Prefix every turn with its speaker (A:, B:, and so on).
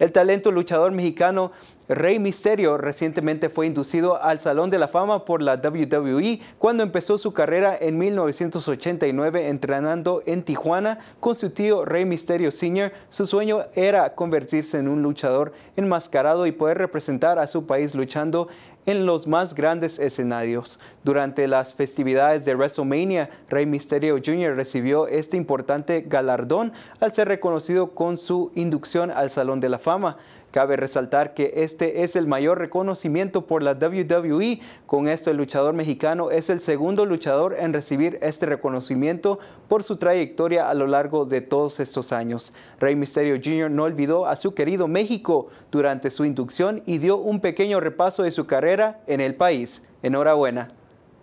A: El talento luchador mexicano Rey Misterio recientemente fue inducido al Salón de la Fama por la WWE cuando empezó su carrera en 1989 entrenando en Tijuana con su tío Rey Misterio Sr. Su sueño era convertirse en un luchador enmascarado y poder representar a su país luchando en los más grandes escenarios. Durante las festividades de WrestleMania, Rey Mysterio Jr. recibió este importante galardón al ser reconocido con su inducción al Salón de la Fama. Cabe resaltar que este este es el mayor reconocimiento por la WWE. Con esto el luchador mexicano es el segundo luchador en recibir este reconocimiento por su trayectoria a lo largo de todos estos años. Rey Mysterio Jr. no olvidó a su querido México durante su inducción y dio un pequeño repaso de su carrera en el país. Enhorabuena.